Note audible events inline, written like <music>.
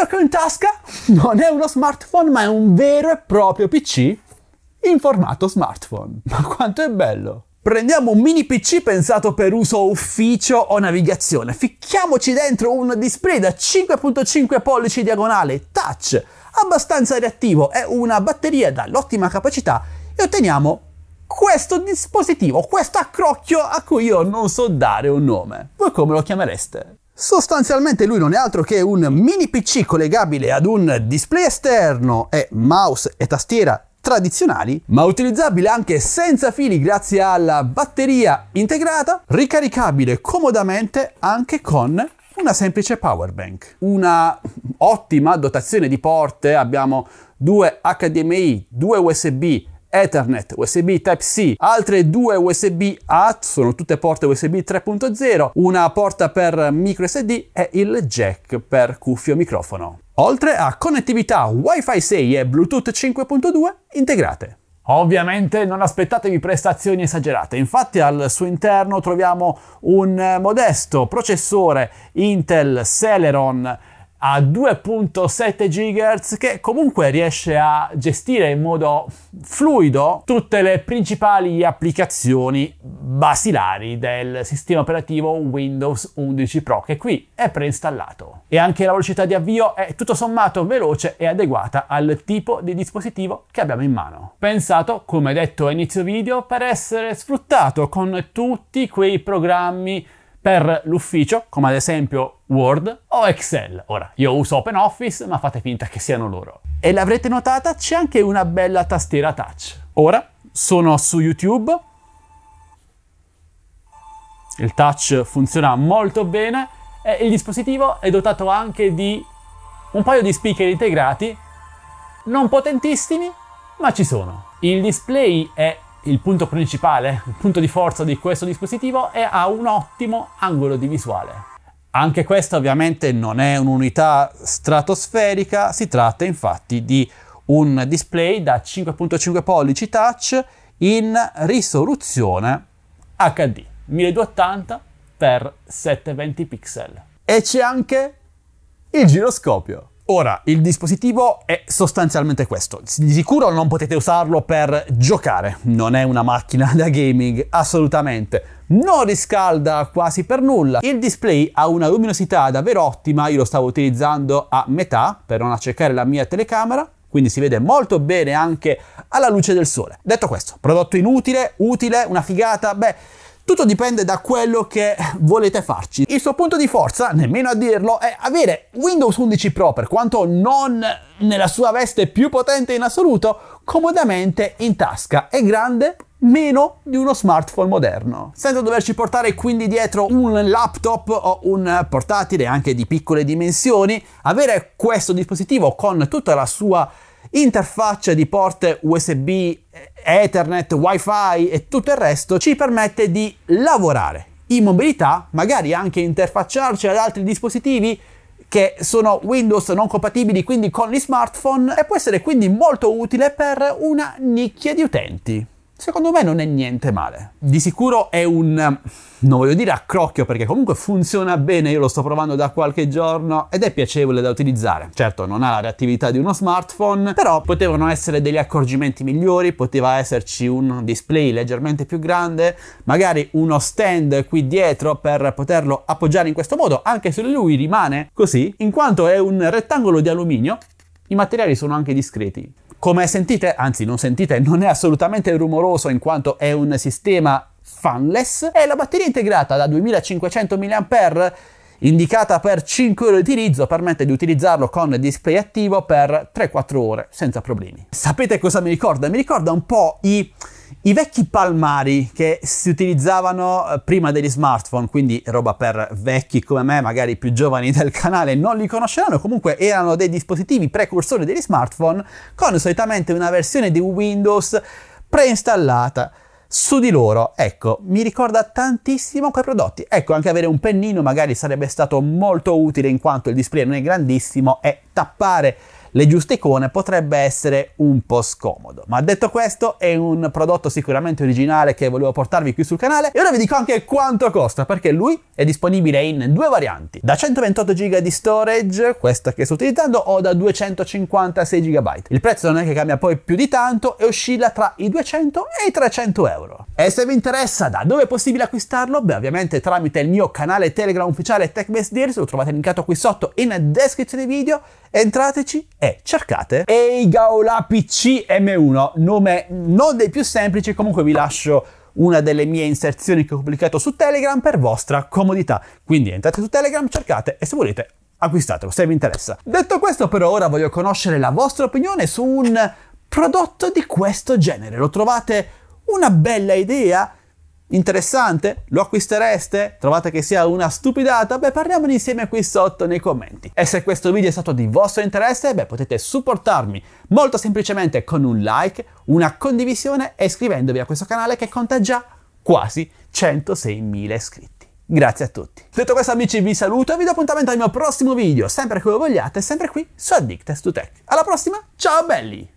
Quello che ho in tasca non è uno smartphone, ma è un vero e proprio PC in formato smartphone. <laughs> Ma quanto è bello! Prendiamo un mini PC pensato per uso ufficio o navigazione, ficchiamoci dentro un display da 5.5 pollici diagonale touch, abbastanza reattivo e una batteria dall'ottima capacità e otteniamo questo dispositivo, questo accrocchio a cui io non so dare un nome. Voi come lo chiamereste? Sostanzialmente lui non è altro che un mini PC collegabile ad un display esterno e mouse e tastiera tradizionali, ma utilizzabile anche senza fili grazie alla batteria integrata, ricaricabile comodamente anche con una semplice power bank. Una ottima dotazione di porte, abbiamo due HDMI, due USB Ethernet, USB Type-C, altre due USB A, sono tutte porte USB 3.0, una porta per microSD e il jack per cuffio microfono. Oltre a connettività Wi-Fi 6 e Bluetooth 5.2 integrate. Ovviamente non aspettatevi prestazioni esagerate, infatti al suo interno troviamo un modesto processore Intel Celeron a 2.7 GHz che comunque riesce a gestire in modo fluido tutte le principali applicazioni basilari del sistema operativo Windows 11 Pro che qui è preinstallato. E anche la velocità di avvio è tutto sommato veloce e adeguata al tipo di dispositivo che abbiamo in mano. Pensato, come detto a inizio video, per essere sfruttato con tutti quei programmi per l'ufficio, come ad esempio Word o Excel. Ora, io uso OpenOffice, ma fate finta che siano loro. E l'avrete notata, c'è anche una bella tastiera touch. Ora sono su YouTube. Il touch funziona molto bene e il dispositivo è dotato anche di un paio di speaker integrati, non potentissimi, ma ci sono. Il display è il punto principale, il punto di forza di questo dispositivo è ha un ottimo angolo di visuale. Anche questa ovviamente non è un'unità stratosferica, si tratta infatti di un display da 5.5 pollici touch in risoluzione HD 1280x720 pixel. E c'è anche il giroscopio. Ora, il dispositivo è sostanzialmente questo. Di sicuro non potete usarlo per giocare, non è una macchina <laughs> da gaming, assolutamente. Non riscalda quasi per nulla. Il display ha una luminosità davvero ottima, io lo stavo utilizzando a metà per non accecare la mia telecamera, quindi si vede molto bene anche alla luce del sole. Detto questo, prodotto inutile, utile, una figata, beh... Tutto dipende da quello che volete farci. Il suo punto di forza, nemmeno a dirlo, è avere Windows 11 Pro, per quanto non nella sua veste più potente in assoluto, comodamente in tasca. È grande, meno di uno smartphone moderno. Senza doverci portare quindi dietro un laptop o un portatile anche di piccole dimensioni, avere questo dispositivo con tutta la sua interfaccia di porte USB Ethernet, Wi-Fi e tutto il resto ci permette di lavorare in mobilità, magari anche interfacciarci ad altri dispositivi che sono Windows non compatibili quindi con gli smartphone e può essere quindi molto utile per una nicchia di utenti secondo me non è niente male. Di sicuro è un, non voglio dire a crocchio, perché comunque funziona bene, io lo sto provando da qualche giorno ed è piacevole da utilizzare. Certo non ha la reattività di uno smartphone, però potevano essere degli accorgimenti migliori, poteva esserci un display leggermente più grande, magari uno stand qui dietro per poterlo appoggiare in questo modo, anche se lui rimane così, in quanto è un rettangolo di alluminio, i materiali sono anche discreti. Come sentite, anzi non sentite, non è assolutamente rumoroso in quanto è un sistema fanless e la batteria integrata da 2500 mAh indicata per 5 ore di utilizzo, permette di utilizzarlo con display attivo per 3-4 ore senza problemi. Sapete cosa mi ricorda? Mi ricorda un po' i, i vecchi palmari che si utilizzavano eh, prima degli smartphone, quindi roba per vecchi come me, magari più giovani del canale non li conosceranno, comunque erano dei dispositivi precursori degli smartphone con solitamente una versione di Windows preinstallata su di loro, ecco, mi ricorda tantissimo quei prodotti. Ecco, anche avere un pennino magari sarebbe stato molto utile in quanto il display non è grandissimo e tappare le giuste icone potrebbe essere un po' scomodo. Ma detto questo è un prodotto sicuramente originale che volevo portarvi qui sul canale e ora vi dico anche quanto costa perché lui è disponibile in due varianti, da 128 GB di storage, questa che sto utilizzando, o da 256 GB. Il prezzo non è che cambia poi più di tanto e oscilla tra i 200 e i 300 euro. E se vi interessa da dove è possibile acquistarlo? Beh ovviamente tramite il mio canale Telegram ufficiale TechBestDeals, lo trovate linkato qui sotto in descrizione video, entrateci e eh, cercate Eigaola PC M1, nome non dei più semplici, comunque vi lascio una delle mie inserzioni che ho pubblicato su Telegram per vostra comodità. Quindi entrate su Telegram, cercate e se volete acquistatelo se vi interessa. Detto questo però ora voglio conoscere la vostra opinione su un prodotto di questo genere. Lo trovate una bella idea? Interessante? Lo acquistereste? Trovate che sia una stupidata? Beh, parliamone insieme qui sotto nei commenti. E se questo video è stato di vostro interesse, beh, potete supportarmi molto semplicemente con un like, una condivisione e iscrivendovi a questo canale che conta già quasi 106.000 iscritti. Grazie a tutti. Detto questo amici vi saluto e vi do appuntamento al mio prossimo video, sempre che lo vogliate, sempre qui su Addictest to Tech. Alla prossima, ciao belli!